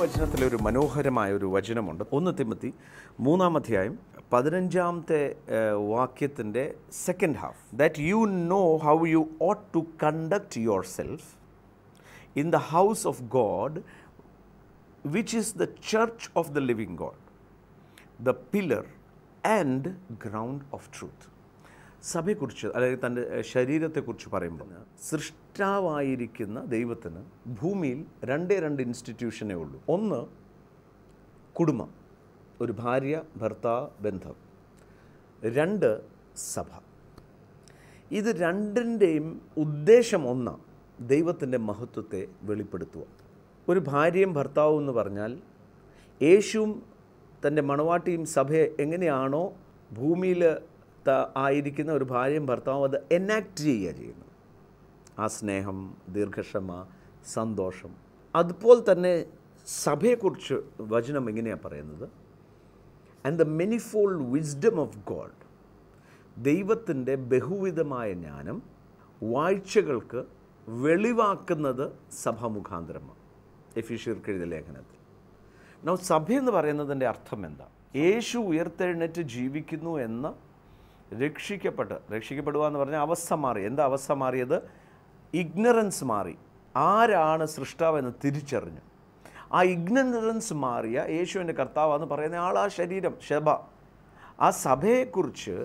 തിരുവചനത്തിലെ ഒരു മനോഹരമായ ഒരു വചനമുണ്ട് ഒന്ന് തിമ്മത്തി മൂന്നാം അധ്യായം പതിനഞ്ചാമത്തെ വാക്യത്തിൻ്റെ second half that you know how you ought to conduct yourself in the house of God which is the church of the living God the pillar and ground of truth സഭയെക്കുറിച്ച് അല്ലെങ്കിൽ തൻ്റെ ശരീരത്തെക്കുറിച്ച് പറയുമ്പോൾ സൃഷ്ടി സൃഷ്ടാവായിരിക്കുന്ന ദൈവത്തിന് ഭൂമിയിൽ രണ്ടേ രണ്ട് ഇൻസ്റ്റിറ്റ്യൂഷനേ ഉള്ളൂ ഒന്ന് കുടുംബം ഒരു ഭാര്യ ഭർത്താവ് ബന്ധം രണ്ട് സഭ ഇത് രണ്ടിൻ്റെയും ഉദ്ദേശം ഒന്ന് ദൈവത്തിൻ്റെ മഹത്വത്തെ വെളിപ്പെടുത്തുക ഒരു ഭാര്യയും ഭർത്താവും എന്ന് പറഞ്ഞാൽ യേശുവും തൻ്റെ മണവാട്ടിയും സഭയെ എങ്ങനെയാണോ ഭൂമിയിൽ ആയിരിക്കുന്ന ഒരു ഭാര്യയും ഭർത്താവും അത് എനാക്ട് ചെയ്യുക ചെയ്യുന്നത് ആ സ്നേഹം ദീർഘക്ഷമ സന്തോഷം അതുപോലെ തന്നെ സഭയെക്കുറിച്ച് വചനം എങ്ങനെയാണ് പറയുന്നത് and the manifold wisdom of God ദൈവത്തിൻ്റെ ബഹുവിധമായ ജ്ഞാനം വാഴ്ചകൾക്ക് വെളിവാക്കുന്നത് സഭ മുഖാന്തരമാണ് എഫീഷ്യർക്ക് എഴുതിയ ലേഖനത്തിൽ നൗ സഭ എന്ന് പറയുന്നതിൻ്റെ അർത്ഥം എന്താ യേശു ഉയർത്തെഴുന്നേറ്റ് ജീവിക്കുന്നു എന്ന രക്ഷിക്കപ്പെട്ട് രക്ഷിക്കപ്പെടുക എന്ന് പറഞ്ഞാൽ അവസ്ഥ മാറി എന്താ അവസ്ഥ മാറിയത് ഇഗ്നറൻസ് മാറി ആരാണ് സൃഷ്ടാവ് എന്ന് തിരിച്ചറിഞ്ഞു ആ ഇഗ്നറൻസ് മാറിയ യേശുവിൻ്റെ കർത്താവെന്ന് പറയുന്ന ആൾ ആ ശരീരം ശബ ആ സഭയെക്കുറിച്ച്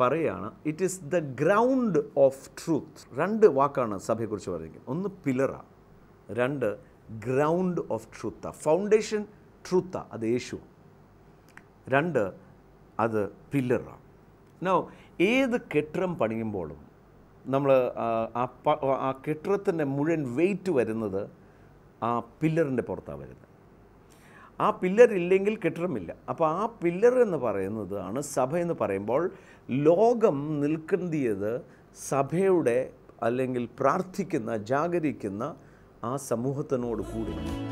പറയുകയാണ് it is the ground of truth രണ്ട് വാക്കാണ് സഭയെക്കുറിച്ച് പറയുന്നത് ഒന്ന് പിലറ രണ്ട് ground of truth foundation truth അത് യേശു രണ്ട് അത് പില്ലറ നോ ഏത് കെട്ടിടം പണിയുമ്പോഴും നമ്മൾ ആ കെട്ടിടത്തിൻ്റെ മുഴുവൻ വെയിറ്റ് വരുന്നത് ആ പില്ലറിൻ്റെ പുറത്താണ് വരുന്നത് ആ പില്ലറില്ലെങ്കിൽ കെട്ടിടമില്ല അപ്പോൾ ആ പില്ലർ എന്ന് പറയുന്നതാണ് സഭ എന്ന് പറയുമ്പോൾ ലോകം നിൽക്കേണ്ടിയത് സഭയുടെ അല്ലെങ്കിൽ പ്രാർത്ഥിക്കുന്ന ജാഗരിക്കുന്ന ആ സമൂഹത്തിനോട് കൂടിയാണ്